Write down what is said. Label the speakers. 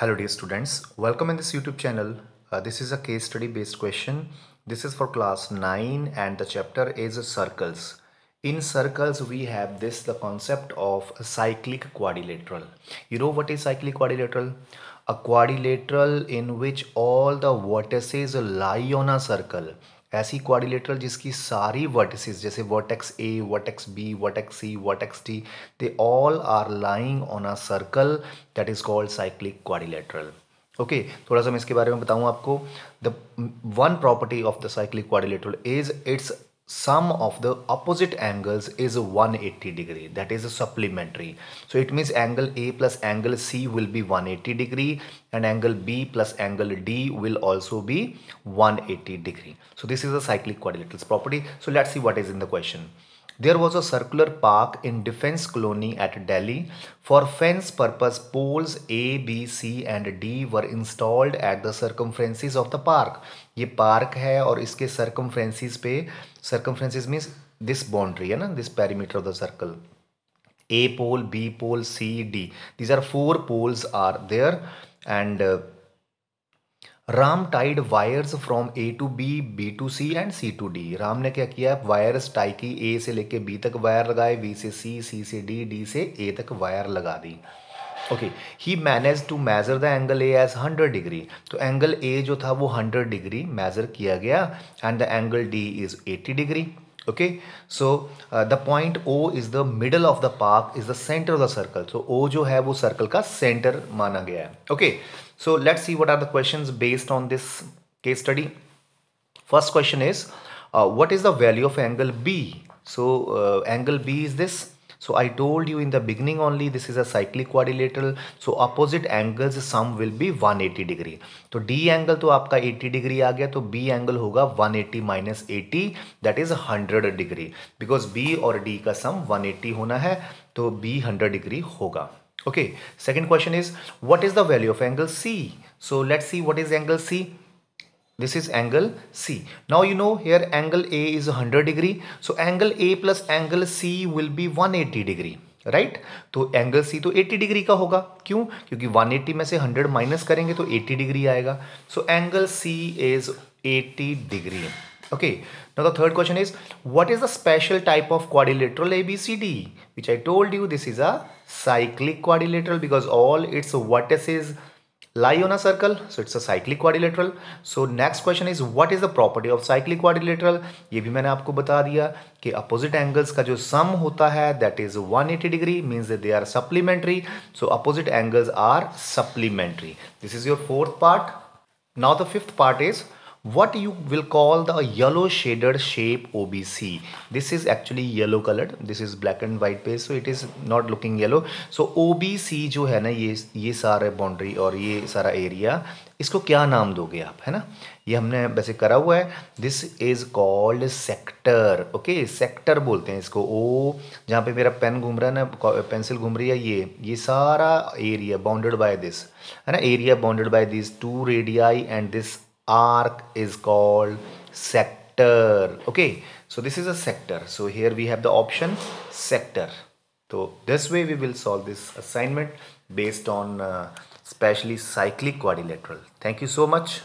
Speaker 1: Hello dear students, welcome in this YouTube channel. Uh, this is a case study based question. This is for class 9 and the chapter is circles. In circles we have this the concept of cyclic quadrilateral. You know what is cyclic quadrilateral? A quadrilateral in which all the vertices lie on a circle ऐसी quadrilateral जिसकी सारी vertices जैसे vertex A vertex B vertex C vertex D they all are lying on a circle that is called cyclic quadrilateral okay थोड़ा सा मैं इसके बारे में बताऊं आपको the one property of the cyclic quadrilateral is it's sum of the opposite angles is 180 degree that is a supplementary so it means angle a plus angle c will be 180 degree and angle b plus angle d will also be 180 degree so this is a cyclic quadrilaterals property so let's see what is in the question there was a circular park in Defense Colony at Delhi. For fence purpose, poles A, B, C and D were installed at the circumferences of the park. ये park है और इसके circumferences पे circumferences means this boundary है ना this perimeter of the circle. A pole, B pole, C, D. These are four poles are there and uh, Ram tied wires from A to B B to C and C to D Ram ने क्या किया wires tie की ए से लेके B तक wire लगाए B से सी सी से डी डी से ए तक वायर लगा दी okay he manage to measure the angle A as hundred degree तो एंगल ए जो था वो हंड्रेड डिग्री मेजर किया गया and the angle D is eighty degree okay so the point O is the middle of the park is the centre of the circle so O जो है वो circle का centre माना गया है okay So let's see what are the questions based on this case study. First question is, uh, what is the value of angle B? So uh, angle B is this. So I told you in the beginning only this is a cyclic quadrilateral. So opposite angles sum will be 180 degree. so D angle to aapka 80 degree aa gaya to B angle hoga 180 minus 80 that is 100 degree because B or D ka sum 180 hona hai to B 100 degree hoga okay second question is what is the value of angle c so let's see what is angle c this is angle c now you know here angle a is 100 degree so angle a plus angle c will be 180 degree right right? तो angle C तो 80 degree का होगा क्यों क्योंकि 180 में से 100 minus करेंगे तो 80 डिग्री आएगा so angle C is 80 degree Okay, now the third question is what is the special type of quadrilateral ABCD? Which I told you this is a cyclic quadrilateral because all its vertices lie on a circle so it's a cyclic quadrilateral so next question is what is the property of cyclic quadrilateral ye bhi maine aapko bata diya ki opposite angles ka jo sum hota hai that is 180 degree means that they are supplementary so opposite angles are supplementary this is your fourth part now the fifth part is what you will call the yellow shaded shape OBC this is actually yellow colored this is black and white page so it is not looking yellow so OBC जो है ना ये ये सारे boundary और ये सारा area इसको क्या नाम दोगे आप है ना ये हमने वैसे करा हुआ है this is called sector okay sector बोलते हैं इसको ओ जहाँ पे मेरा पेन घूम रहा है ना पेंसिल घूम रही है ये ये सारा एरिया बाउंडेड बाय दिस है ना area bounded by this two radii and this arc is called sector okay so this is a sector so here we have the option sector so this way we will solve this assignment based on uh, cyclic quadrilateral thank you so much